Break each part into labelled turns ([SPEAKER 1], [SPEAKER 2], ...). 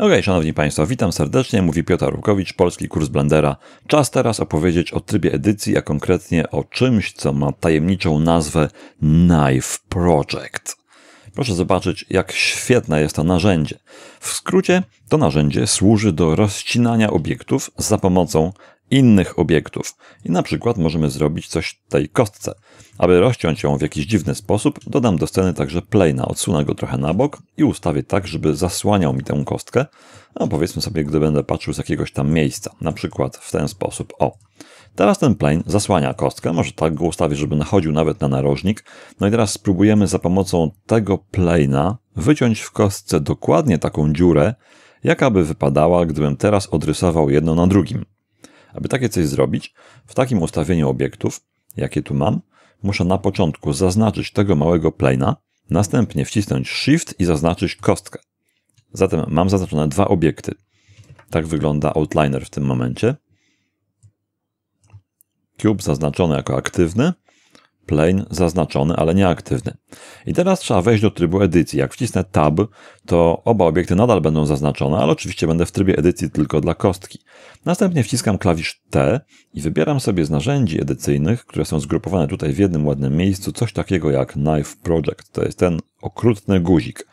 [SPEAKER 1] OK, szanowni państwo, witam serdecznie, mówi Piotr Rukowicz, Polski Kurs Blendera. Czas teraz opowiedzieć o trybie edycji, a konkretnie o czymś, co ma tajemniczą nazwę Knife Project. Proszę zobaczyć, jak świetne jest to narzędzie. W skrócie, to narzędzie służy do rozcinania obiektów za pomocą innych obiektów i na przykład możemy zrobić coś tej kostce. Aby rozciąć ją w jakiś dziwny sposób, dodam do sceny także plane'a, odsunę go trochę na bok i ustawię tak, żeby zasłaniał mi tę kostkę, a no, powiedzmy sobie, gdy będę patrzył z jakiegoś tam miejsca, na przykład w ten sposób, o. Teraz ten plane zasłania kostkę, może tak go ustawię, żeby nachodził nawet na narożnik. No i teraz spróbujemy za pomocą tego plane'a wyciąć w kostce dokładnie taką dziurę, jaka by wypadała, gdybym teraz odrysował jedno na drugim. Aby takie coś zrobić, w takim ustawieniu obiektów, jakie tu mam, muszę na początku zaznaczyć tego małego plane'a, następnie wcisnąć Shift i zaznaczyć kostkę. Zatem mam zaznaczone dwa obiekty. Tak wygląda Outliner w tym momencie. Cube zaznaczony jako aktywny, plane zaznaczony, ale nieaktywny. I teraz trzeba wejść do trybu edycji. Jak wcisnę tab, to oba obiekty nadal będą zaznaczone, ale oczywiście będę w trybie edycji tylko dla kostki. Następnie wciskam klawisz T i wybieram sobie z narzędzi edycyjnych, które są zgrupowane tutaj w jednym ładnym miejscu, coś takiego jak Knife Project. To jest ten okrutny guzik.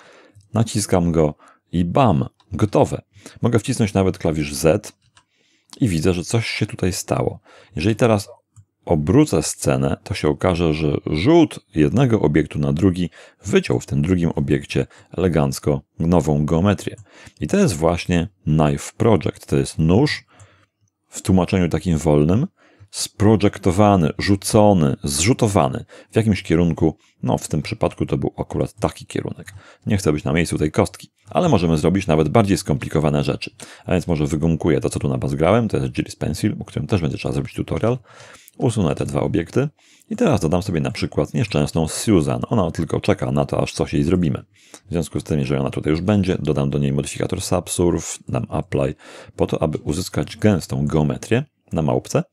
[SPEAKER 1] Naciskam go i bam, gotowe. Mogę wcisnąć nawet klawisz Z i widzę, że coś się tutaj stało. Jeżeli teraz obrócę scenę, to się okaże, że rzut jednego obiektu na drugi wyciął w tym drugim obiekcie elegancko nową geometrię. I to jest właśnie Knife Project. To jest nóż w tłumaczeniu takim wolnym, sprojektowany, rzucony, zrzutowany w jakimś kierunku. No, w tym przypadku to był akurat taki kierunek. Nie chcę być na miejscu tej kostki, ale możemy zrobić nawet bardziej skomplikowane rzeczy. A więc może wygumkuję to, co tu na was grałem, to jest Jiris Pencil, o którym też będzie trzeba zrobić tutorial. Usunę te dwa obiekty i teraz dodam sobie na przykład nieszczęsną Susan. Ona tylko czeka na to, aż coś jej zrobimy. W związku z tym, jeżeli ona tutaj już będzie, dodam do niej modyfikator subsurf, dam apply, po to, aby uzyskać gęstą geometrię, na małpce.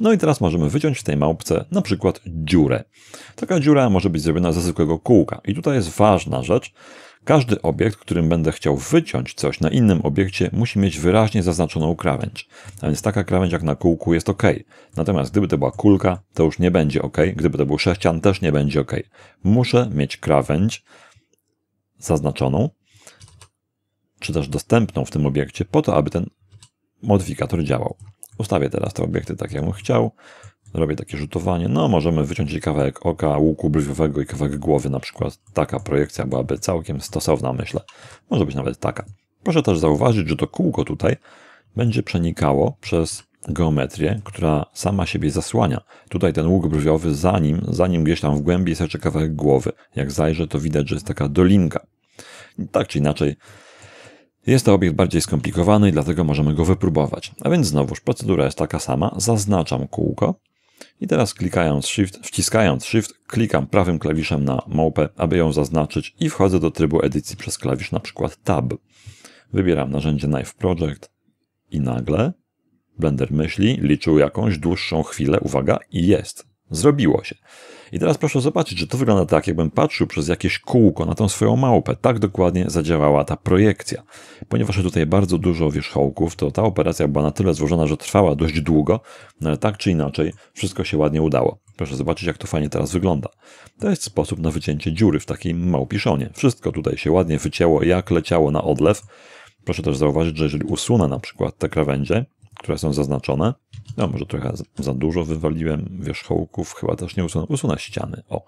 [SPEAKER 1] No i teraz możemy wyciąć w tej małpce na przykład dziurę. Taka dziura może być zrobiona ze zwykłego kółka. I tutaj jest ważna rzecz. Każdy obiekt, którym będę chciał wyciąć coś na innym obiekcie, musi mieć wyraźnie zaznaczoną krawędź. A więc taka krawędź jak na kółku jest ok. Natomiast gdyby to była kulka, to już nie będzie ok. Gdyby to był sześcian, też nie będzie ok. Muszę mieć krawędź zaznaczoną, czy też dostępną w tym obiekcie, po to, aby ten modyfikator działał. Ustawię teraz te obiekty tak, jak bym chciał. robię takie rzutowanie. No, możemy wyciąć kawałek oka, łuku brwiowego i kawałek głowy na przykład. Taka projekcja byłaby całkiem stosowna, myślę. Może być nawet taka. Proszę też zauważyć, że to kółko tutaj będzie przenikało przez geometrię, która sama siebie zasłania. Tutaj ten łuk brwiowy zanim, zanim gdzieś tam w głębi jest jeszcze kawałek głowy. Jak zajrzę, to widać, że jest taka dolinka. tak czy inaczej, jest to obiekt bardziej skomplikowany i dlatego możemy go wypróbować. A więc znowuż procedura jest taka sama. Zaznaczam kółko i teraz klikając Shift, wciskając Shift, klikam prawym klawiszem na małpę, aby ją zaznaczyć i wchodzę do trybu edycji przez klawisz na przykład Tab. Wybieram narzędzie Knife Project i nagle Blender myśli, liczył jakąś dłuższą chwilę, uwaga, i jest. Zrobiło się. I teraz proszę zobaczyć, że to wygląda tak, jakbym patrzył przez jakieś kółko na tą swoją małpę. Tak dokładnie zadziałała ta projekcja. Ponieważ tutaj bardzo dużo wierzchołków, to ta operacja była na tyle złożona, że trwała dość długo, no ale tak czy inaczej wszystko się ładnie udało. Proszę zobaczyć, jak to fajnie teraz wygląda. To jest sposób na wycięcie dziury w takim małpiszonie. Wszystko tutaj się ładnie wycięło, jak leciało na odlew. Proszę też zauważyć, że jeżeli usunę na przykład te krawędzie, które są zaznaczone, no, może trochę za dużo wywaliłem wierzchołków, chyba też nie usunę, usunę ściany. O,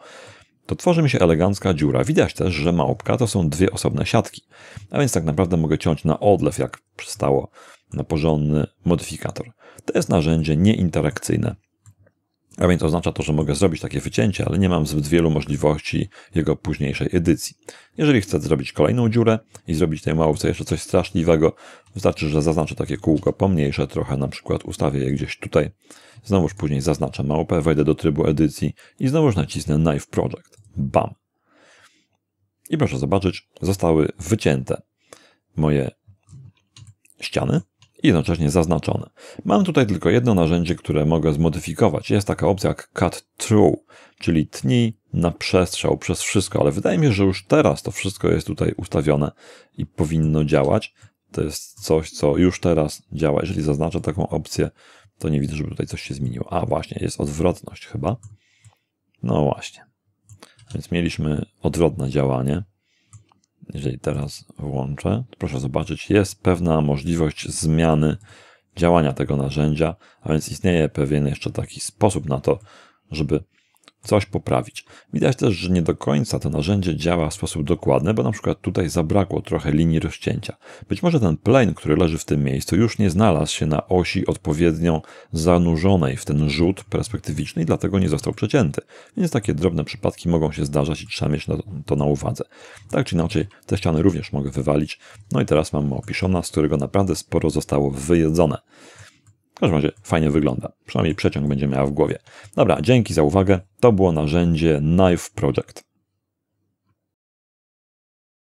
[SPEAKER 1] to tworzy mi się elegancka dziura. Widać też, że małpka to są dwie osobne siatki, a więc tak naprawdę mogę ciąć na odlew, jak przystało na porządny modyfikator. To jest narzędzie nieinterakcyjne. A więc oznacza to, że mogę zrobić takie wycięcie, ale nie mam zbyt wielu możliwości jego późniejszej edycji. Jeżeli chcę zrobić kolejną dziurę i zrobić tej małówce jeszcze coś straszliwego, wystarczy, że zaznaczę takie kółko pomniejsze trochę, na przykład ustawię je gdzieś tutaj. Znowuż później zaznaczę małpę, wejdę do trybu edycji i znowuż nacisnę Knife Project. Bam! I proszę zobaczyć, zostały wycięte moje ściany jednocześnie zaznaczone. Mam tutaj tylko jedno narzędzie, które mogę zmodyfikować. Jest taka opcja jak cut through, czyli tnij na przestrzał przez wszystko, ale wydaje mi się, że już teraz to wszystko jest tutaj ustawione i powinno działać. To jest coś, co już teraz działa. Jeżeli zaznaczę taką opcję, to nie widzę, żeby tutaj coś się zmieniło. A właśnie, jest odwrotność chyba. No właśnie. Więc mieliśmy odwrotne działanie. Jeżeli teraz włączę, proszę zobaczyć, jest pewna możliwość zmiany działania tego narzędzia, a więc istnieje pewien jeszcze taki sposób na to, żeby coś poprawić. Widać też, że nie do końca to narzędzie działa w sposób dokładny, bo na przykład tutaj zabrakło trochę linii rozcięcia. Być może ten plane, który leży w tym miejscu, już nie znalazł się na osi odpowiednio zanurzonej w ten rzut perspektywiczny i dlatego nie został przecięty. Więc takie drobne przypadki mogą się zdarzać i trzeba mieć to na uwadze. Tak czy inaczej, te ściany również mogę wywalić. No i teraz mam opiszona, z którego naprawdę sporo zostało wyjedzone. W każdym razie fajnie wygląda. Przynajmniej przeciąg będzie miała w głowie. Dobra, dzięki za uwagę. To było narzędzie Knife Project.